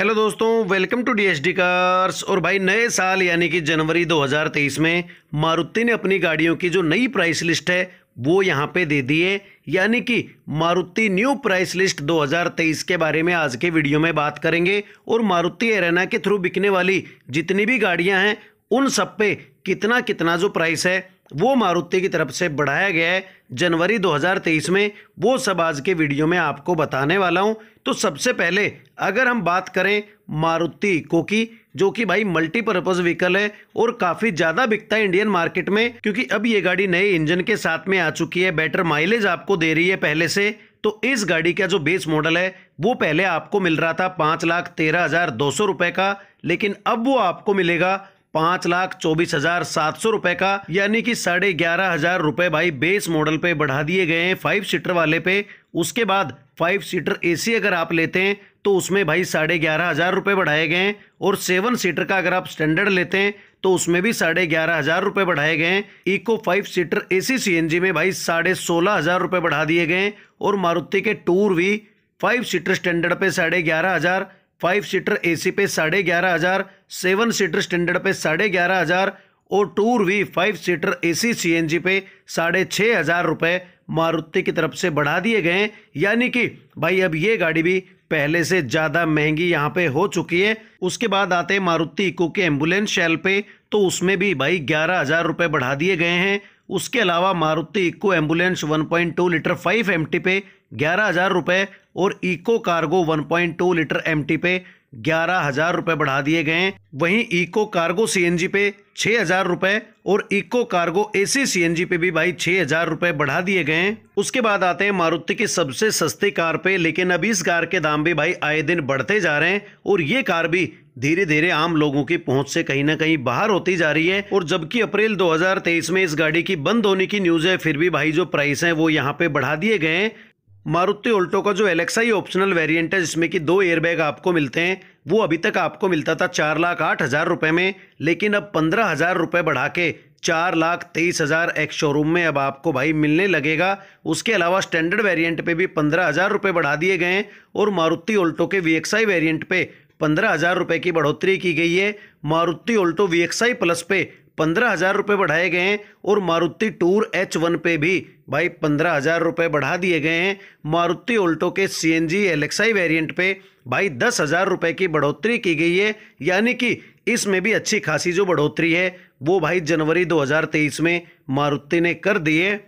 hello दोस्तों welcome to DSD cars और भाई नए साल यानी कि जनवरी 2023 में मारुति ने अपनी गाड़ियों की जो नई प्राइस लिस्ट है वो यहाँ पे दे दी है यानी कि मारुति न्यू प्राइस लिस्ट 2023 के बारे में आज के वीडियो में बात करेंगे और मारुति एरेना के थ्रू बिकने वाली जितनी भी गाड़ियाँ हैं उन सब पे कितना कितना जो प्राइस है वो मारुति की तरफ से बढ़ाया गया है जनवरी 2023 में वो सब आज के वीडियो में आपको बताने वाला हूं तो सबसे पहले अगर हम बात करें मारुति इको की जो कि भाई मल्टीपर्पज़ व्हीकल है और काफ़ी ज़्यादा बिकता है इंडियन मार्केट में क्योंकि अब ये गाड़ी नए इंजन के साथ में आ चुकी है बेटर माइलेज आपको दे रही है पहले से तो इस गाड़ी का जो बेस मॉडल है वो पहले आपको मिल रहा था पाँच लाख तेरह हज़ार दो सौ रुपये का लेकिन अब वो आपको मिलेगा पाँच लाख चौबीस हजार सात सौ रुपए का यानी कि साढ़े ग्यारह हजार रुपए भाई बेस मॉडल पे बढ़ा दिए गए हैं फाइव सीटर वाले पे उसके बाद फाइव सीटर एसी अगर आप लेते हैं तो उसमें भाई साढ़े ग्यारह हज़ार रुपये बढ़ाए गए हैं और सेवन सीटर का अगर आप स्टैंडर्ड लेते हैं तो उसमें भी साढ़े ग्यारह हज़ार रुपये बढ़ाए गए Eeco five seater A C में भाई साढ़े सोलह हज़ार रुपये बढ़ा दिए गए और मारुति के टूर भी फाइव सीटर स्टैंडर्ड पे साढ़े ग्यारह हज़ार फाइव सीटर एसी पे साढ़े ग्यारह हज़ार सेवन सीटर स्टैंडर्ड पे साढ़े ग्यारह हज़ार और Tour V five seater AC CNG पे साढ़े छः हज़ार रुपये मारुति की तरफ से बढ़ा दिए गए हैं यानी कि भाई अब ये गाड़ी भी पहले से ज़्यादा महंगी यहाँ पे हो चुकी है उसके बाद आते हैं मारुति इको के एम्बुलेंस शैल पे तो उसमें भी भाई ग्यारह हज़ार रुपये बढ़ा दिए गए हैं उसके अलावा Maruti Eeco ambulance 1.2 litre 5 M पे ग्यारह हज़ार रुपये और इको कार्गो 1.2 लीटर एमटी पे ग्यारह हजार रुपए बढ़ा दिए गए वहीं इको कार्गो सीएनजी पे छह हजार रुपए और इको कार्गो एसी सीएनजी पे भी भाई छह हजार रुपए बढ़ा दिए गए उसके बाद आते हैं मारुति की सबसे सस्ती कार पे लेकिन अब इस कार के दाम भी भाई आए दिन बढ़ते जा रहे हैं और ये कार भी धीरे धीरे आम लोगों की पहुंच से कहीं ना कहीं बाहर होती जा रही है और जबकि अप्रैल 2023 में इस गाड़ी की बंद होने की न्यूज है फिर भी भाई जो प्राइस है वो यहाँ पे बढ़ा दिए गए हैं मारुति ओल्टो का जो एलेक्सा ही ऑप्शनल वेरिएंट है जिसमें कि दो एयरबैग आपको मिलते हैं वो अभी तक आपको मिलता था चार लाख आठ हज़ार रुपये में लेकिन अब पंद्रह हज़ार रुपये बढ़ा के चार लाख तेईस हज़ार एक्स शोरूम में अब आपको भाई मिलने लगेगा उसके अलावा स्टैंडर्ड वेरिएंट पे भी पंद्रह हज़ार रुपये बढ़ा दिए गए हैं और मारुति ओल्टो के वी एक्स आई वेरियंट पर पंद्रह हज़ार रुपये की बढ़ोतरी की गई है Maruti Alto V X I plus पे पंद्रह हज़ार रुपये बढ़ाए गए हैं और मारुति टूर एच वन पे भी भाई पंद्रह हज़ार रुपये बढ़ा दिए गए हैं मारुति ओल्टो के सी एन जी एलेक्साई वेरियंट पर भाई दस हज़ार रुपये की बढ़ोतरी की गई है यानी कि इसमें भी अच्छी खासी जो बढ़ोतरी है वो भाई जनवरी दो हज़ार तेईस में मारुति ने कर दी है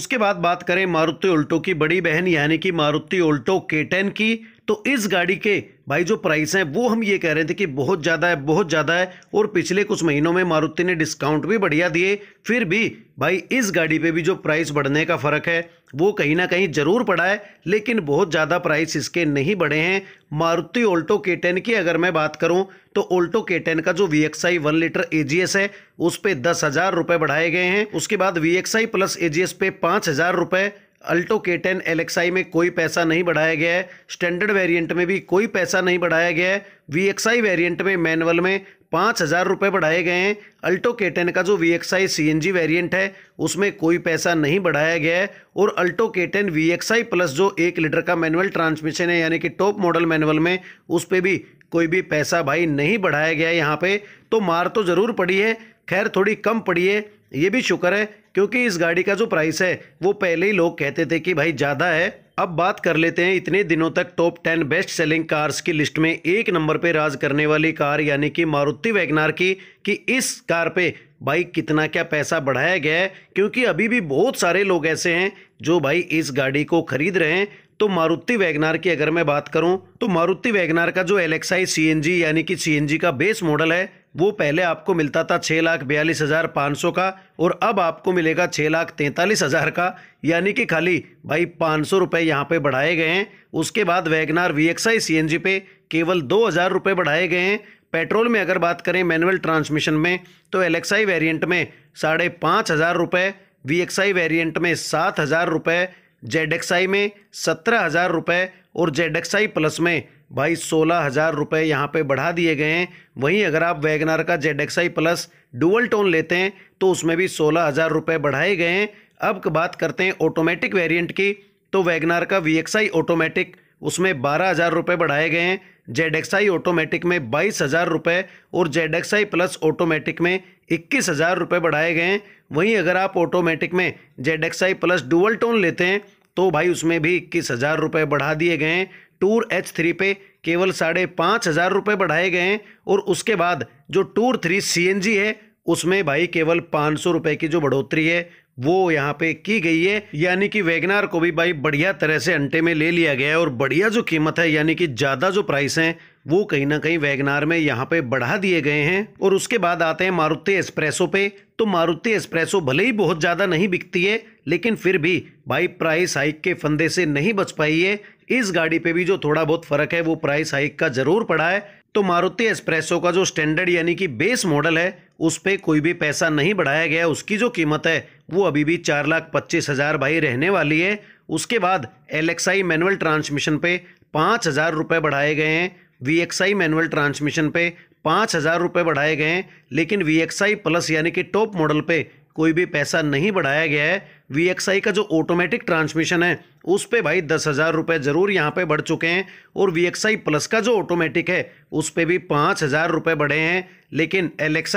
उसके बाद बात करें मारुति ओल्टो की बड़ी बहन यानी कि मारुति ओल्टो के टेन की तो इस गाड़ी के भाई जो प्राइस हैं वो हम ये कह रहे थे कि बहुत ज़्यादा है बहुत ज़्यादा है और पिछले कुछ महीनों में मारुति ने डिस्काउंट भी बढ़िया दिए फिर भी भाई इस गाड़ी पे भी जो प्राइस बढ़ने का फ़र्क है वो कहीं ना कहीं ज़रूर पड़ा है लेकिन बहुत ज़्यादा प्राइस इसके नहीं बढ़े हैं मारुति ओल्टो के टेन की अगर मैं बात करूँ तो ओल्टो के टेन का जो V X I one litre A G S है उस पर दस हज़ार रुपये बढ़ाए गए हैं उसके बाद V X I plus A G S पे पाँच हज़ार रुपये अल्टो के टेन एलेक्साई में कोई पैसा नहीं बढ़ाया गया है स्टैंडर्ड वेरिएंट में भी कोई पैसा नहीं बढ़ाया गया है वी एक्स आई वेरियंट में मैनुअल में पाँच हज़ार रुपये बढ़ाए गए हैं अल्टो के टेन का जो V X I C N G variant है उसमें कोई पैसा नहीं बढ़ाया गया है और अल्टो के टेन वी आई प्लस जो एक लीटर का मैनुअल ट्रांसमिशन है यानी कि टॉप मॉडल मैनुअल में उस पर भी कोई भी पैसा भाई नहीं बढ़ाया गया है यहाँ पर तो मार तो ज़रूर पड़ी है खैर थोड़ी कम पड़ी है ये भी शुक्र है क्योंकि इस गाड़ी का जो प्राइस है वो पहले ही लोग कहते थे कि भाई ज़्यादा है अब बात कर लेते हैं इतने दिनों तक top ten best selling cars की लिस्ट में एक नंबर पे राज करने वाली कार यानी कि मारुति वैगनार की कि इस कार पे भाई कितना क्या पैसा बढ़ाया गया है क्योंकि अभी भी बहुत सारे लोग ऐसे हैं जो भाई इस गाड़ी को खरीद रहे हैं तो मारुति वैगनार की अगर मैं बात करूं तो मारुति वैगनार का जो एलेक्साई सी यानी कि सी का बेस मॉडल है वो पहले आपको मिलता था छः लाख बयालीस हज़ार पाँच सौ का और अब आपको मिलेगा छः लाख तैंतालीस हज़ार का यानी कि खाली भाई पाँच सौ रुपये यहाँ पर बढ़ाए गए हैं उसके बाद WagonR V X I C N G पे केवल दो हज़ार रुपये बढ़ाए गए हैं पेट्रोल में अगर बात करें मैनुअल ट्रांसमिशन में तो एलेक्साई वेरियंट में साढ़े पाँच हज़ार रुपये वी एक्स आई वेरियंट में सात हज़ार रुपये जेड एक्स आई में सत्रह हज़ार रुपये और जेड एक्स आई प्लस में भाई सोलह हज़ार रुपये यहाँ पर बढ़ा दिए गए हैं वहीं अगर आप वैगनार का Z X I plus dual tone लेते हैं तो उसमें भी सोलह हज़ार रुपये बढ़ाए गए हैं अब बात करते हैं ऑटोमेटिक वेरिएंट की तो वैगनार का वी एक्स आई ऑटोमेटिक उसमें बारह हज़ार रुपये बढ़ाए गए हैं जेड एक्स आई ऑटोमेटिक में बाईस हज़ार रुपये और Z X I plus automatic में इक्कीस हज़ार रुपये बढ़ाए गए हैं वहीं अगर आप ऑटोमेटिक में Z X I plus dual tone लेते हैं तो भाई उसमें भी इक्कीस हज़ार रुपये बढ़ा दिए गए हैं टूर एच थ्री पे केवल साढ़े पाँच हज़ार रुपये बढ़ाए गए हैं और उसके बाद जो Tour three C N G है उसमें भाई केवल पाँच सौ रुपये की जो बढ़ोतरी है वो यहाँ पे की गई है यानी कि वैगनार को भी भाई बढ़िया तरह से अंटे में ले लिया गया है और बढ़िया जो कीमत है यानी कि ज़्यादा जो प्राइस है वो कहीं ना कहीं वैगनार में यहाँ पे बढ़ा दिए गए हैं और उसके बाद आते हैं मारुति एक्सप्रेसो पे तो मारुति एक्सप्रेसो भले ही बहुत ज़्यादा नहीं बिकती है लेकिन फिर भी भाई प्राइस हाइक के फंदे से नहीं बच पाई है इस गाड़ी पे भी जो थोड़ा बहुत फर्क है वो प्राइस हाइक का जरूर पड़ा है तो मारुति एक्सप्रेसो का जो स्टैंडर्ड यानी कि बेस मॉडल है उस पर कोई भी पैसा नहीं बढ़ाया गया उसकी जो कीमत है वो अभी भी चार लाख पच्चीस हज़ार भाई रहने वाली है उसके बाद L X I manual transmission पे पाँच हज़ार रुपये बढ़ाए गए हैं V X I manual transmission पे पाँच हज़ार रुपये बढ़ाए गए हैं लेकिन वी एक्स आई प्लस यानी कि टॉप मॉडल पे कोई भी पैसा नहीं बढ़ाया गया है वी का जो ऑटोमेटिक ट्रांसमिशन है उस पर भाई दस हज़ार रुपये ज़रूर यहाँ पे बढ़ चुके हैं और वी प्लस का जो ऑटोमेटिक है उस पर भी पाँच हज़ार रुपये बढ़े हैं लेकिन एल एक्स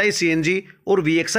और वी एक्स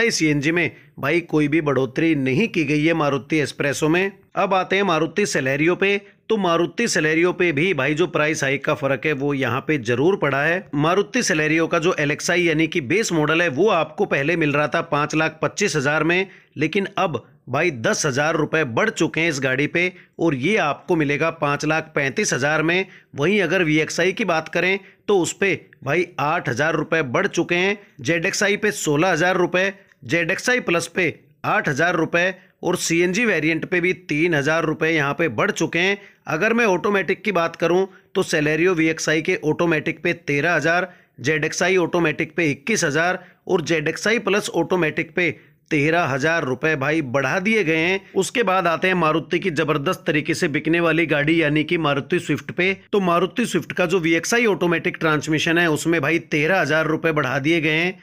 में भाई कोई भी बढ़ोतरी नहीं की गई है मारुति एक्सप्रेसो में अब आते हैं मारुति सलेरियो पे तो मारुति सलेरियो पे भी भाई जो प्राइस हाइक का फर्क है वो यहाँ पे जरूर पड़ा है मारुति सलेरियो का जो एलेक्साई यानी कि बेस मॉडल है वो आपको पहले मिल रहा था पाँच लाख पच्चीस हजार में लेकिन अब भाई दस हज़ार रुपये बढ़ चुके हैं इस गाड़ी पे और ये आपको मिलेगा पाँच लाख पैंतीस हज़ार में वहीं अगर वी एक्स आई की बात करें तो उस पर भाई आठ हज़ार रुपये बढ़ चुके हैं जेड एक्स आई पे सोलह हज़ार रुपये जेड एक्स आई प्लस पे आठ हज़ार रुपये और सी एन जी वेरियंट पे भी तीन हज़ार रुपये यहाँ पे बढ़ चुके हैं अगर मैं ऑटोमेटिक की बात करूँ तो सेलेरियो वी एक्स आई के ऑटोमेटिक पे तेरह हज़ार जेड एक्स आई ऑटोमेटिक पे इक्कीस हज़ार और Z X I plus automatic पे तेरह हजार रुपये भाई बढ़ा दिए गए हैं उसके बाद आते हैं मारुति की जबरदस्त तरीके से बिकने वाली गाड़ी यानी कि मारुति स्विफ्ट पे तो मारुति स्विफ्ट का जो वी ऑटोमेटिक ट्रांसमिशन है उसमें भाई तेरह हजार रुपये बढ़ा दिए गए हैं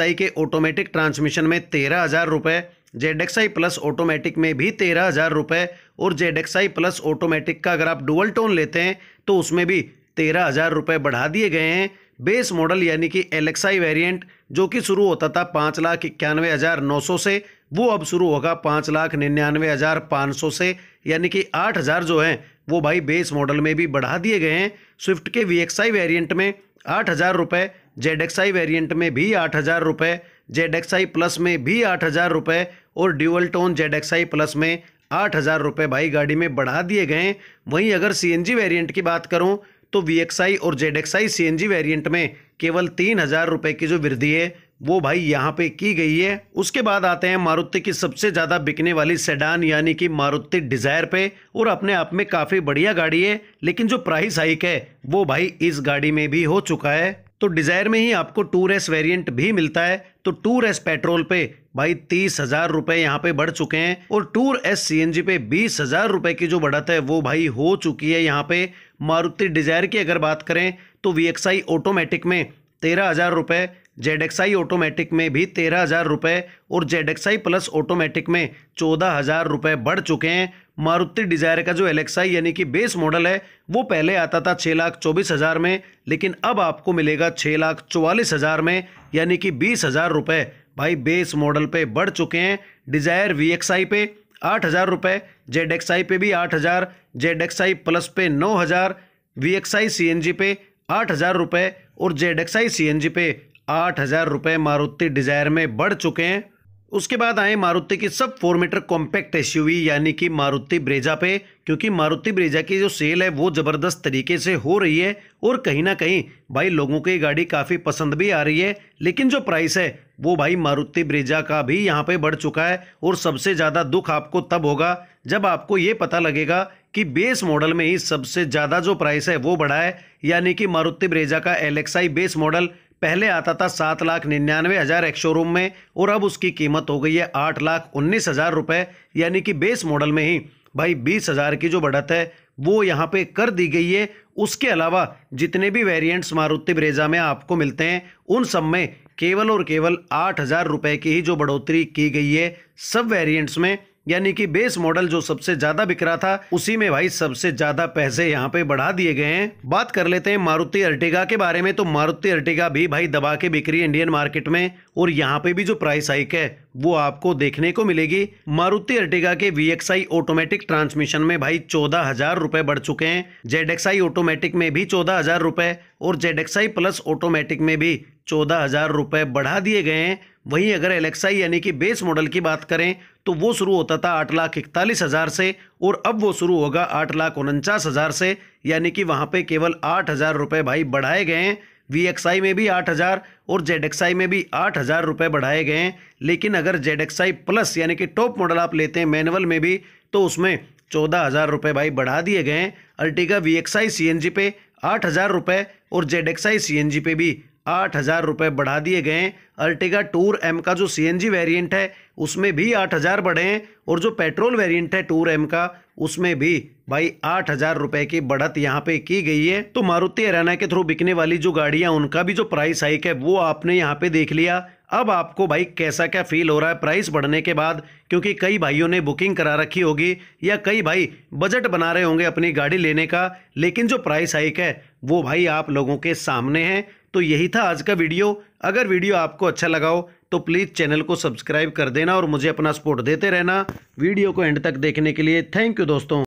आई के ऑटोमेटिक ट्रांसमिशन में तेरह हज़ार रुपये आई प्लस ऑटोमेटिक में भी तेरह हज़ार रुपये और आई प्लस ऑटोमेटिक का अगर आप डुअल टोन लेते हैं तो उसमें भी तेरह हज़ार रुपये बढ़ा दिए गए हैं बेस मॉडल यानी कि एलेक्साई वेरिएंट जो कि शुरू होता था पाँच लाख इक्यानवे हज़ार नौ सौ से वो अब शुरू होगा पाँच लाख निन्यानवे हज़ार पाँच सौ से यानी कि आठ हज़ार जो हैं वो भाई बेस मॉडल में भी बढ़ा दिए गए हैं स्विफ्ट के वी एक्स आई वेरियंट में आठ हज़ार रुपये जेड आई वेरियंट में भी आठ हज़ार रुपये जेड आई प्लस में भी आठ हज़ार रुपये और ड्यूअल टोन आई प्लस में आठ हज़ार रुपये भाई गाड़ी में बढ़ा दिए गए वहीं अगर सी एन जी वेरियंट की बात करूँ तो वी और Z C N G variant में केवल तीन हज़ार रुपये की जो वृद्धि है वो भाई यहाँ पे की गई है उसके बाद आते हैं मारुति की सबसे ज़्यादा बिकने वाली सेडान यानी कि मारुति डिज़ायर पे और अपने आप में काफ़ी बढ़िया गाड़ी है लेकिन जो प्राइस हाइक है वो भाई इस गाड़ी में भी हो चुका है तो डिज़ायर में ही आपको टू रेस वेरियंट भी मिलता है तो टूर एस पेट्रोल पे भाई तीस हजार रुपए यहाँ पे बढ़ चुके हैं और टूर एस सीएनजी पे बीस हजार रुपए की जो बढ़त है वो भाई हो चुकी है यहाँ पे मारुति डिजायर की अगर बात करें तो वी एक्स आई ऑटोमेटिक में तेरह हजार रुपये जेड आई ऑटोमेटिक में भी तेरह हज़ार रुपये और जेड आई प्लस ऑटोमेटिक में चौदह हज़ार रुपये बढ़ चुके हैं मारुति डिजायर का जो एलेक्साई यानी कि बेस मॉडल है वो पहले आता था छः लाख चौबीस हज़ार में लेकिन अब आपको मिलेगा छः लाख चौवालीस हज़ार में यानी कि बीस हज़ार रुपये भाई बेस मॉडल पे बढ़ चुके हैं डिजायर वी एक्स आई पे आठ हज़ार रुपये जेड एक्स आई पे भी आठ हज़ार जेड एक्स आई प्लस पे नौ हज़ार V X I C N G पे आठ हज़ार रुपये और Z X I C N G पे आठ हज़ार रुपये मारुति डिज़ायर में बढ़ चुके हैं उसके बाद आए मारुति की सब फोर मीटर कॉम्पैक्ट एस यानी कि मारुति ब्रेजा पे क्योंकि मारुति ब्रेजा की जो सेल है वो ज़बरदस्त तरीके से हो रही है और कहीं ना कहीं भाई लोगों की गाड़ी काफ़ी पसंद भी आ रही है लेकिन जो प्राइस है वो भाई मारुति ब्रेजा का भी यहाँ पे बढ़ चुका है और सबसे ज़्यादा दुख आपको तब होगा जब आपको ये पता लगेगा कि बेस मॉडल में ही सबसे ज़्यादा जो प्राइस है वो बढ़ा है यानी कि मारुति ब्रेजा का एलेक्साई बेस मॉडल पहले आता था सात लाख निन्यानवे हज़ार एक शोरूम में और अब उसकी कीमत हो गई है आठ लाख उन्नीस हज़ार रुपये यानी कि बेस मॉडल में ही भाई बीस हज़ार की जो बढ़त है वो यहाँ पे कर दी गई है उसके अलावा जितने भी वेरियंट्स मारुति ब्रेजा में आपको मिलते हैं उन सब में केवल और केवल आठ हज़ार रुपये की ही जो बढ़ोतरी की गई है सब वेरियंट्स में यानी कि बेस मॉडल जो सबसे ज्यादा बिक रहा था उसी में भाई सबसे ज्यादा पैसे यहाँ पे बढ़ा दिए गए हैं बात कर लेते हैं मारुति अर्टिगा के बारे में तो मारुति अर्टिगा भी भाई दबा के बिक रही है इंडियन मार्केट में और यहाँ पे भी जो प्राइस हाइक है वो आपको देखने को मिलेगी मारुति अर्टिगा के वी ऑटोमेटिक ट्रांसमिशन में भाई चौदह हजार रुपए बढ़ चुके हैं जेड ऑटोमेटिक में भी चौदह हजार रुपए और जेड प्लस ऑटोमेटिक में भी चौदह हजार रुपए बढ़ा दिए गए हैं वहीं अगर एलेक्साई यानी कि बेस मॉडल की बात करें तो वो शुरू होता था आठ लाख इकतालीस हज़ार से और अब वो शुरू होगा आठ लाख उनचास हज़ार से यानी कि वहाँ पे केवल आठ हज़ार रुपये भाई बढ़ाए गए हैं वी एक्स आई में भी आठ हज़ार और जेड एक्स आई में भी आठ हज़ार रुपये बढ़ाए गए हैं लेकिन अगर जेड एक्स आई प्लस यानी कि टॉप मॉडल आप लेते हैं मैनुअल में भी तो उसमें चौदह हज़ार रुपये भाई बढ़ा दिए गए हैं Ertiga V X I C N G पे आठ हज़ार रुपये और Z X I C N G पे भी आठ हज़ार रुपये बढ़ा दिए गए हैं अल्टेगा टूर एम का जो सी एन जी वेरियंट है उसमें भी आठ हज़ार बढ़े हैं और जो पेट्रोल वेरियंट है टूर एम का उसमें भी भाई आठ हज़ार रुपये की बढ़त यहाँ पे की गई है तो मारुति हरियाणा के थ्रू बिकने वाली जो गाड़ियाँ उनका भी जो प्राइस हाइक है वो आपने यहाँ पे देख लिया अब आपको भाई कैसा क्या फील हो रहा है प्राइस बढ़ने के बाद क्योंकि कई भाइयों ने बुकिंग करा रखी होगी या कई भाई बजट बना रहे होंगे अपनी गाड़ी लेने का लेकिन जो प्राइस हाइक है वो भाई आप लोगों के सामने है तो यही था आज का वीडियो अगर वीडियो आपको अच्छा लगाओ तो प्लीज़ चैनल को सब्सक्राइब कर देना और मुझे अपना सपोर्ट देते रहना वीडियो को एंड तक देखने के लिए थैंक यू दोस्तों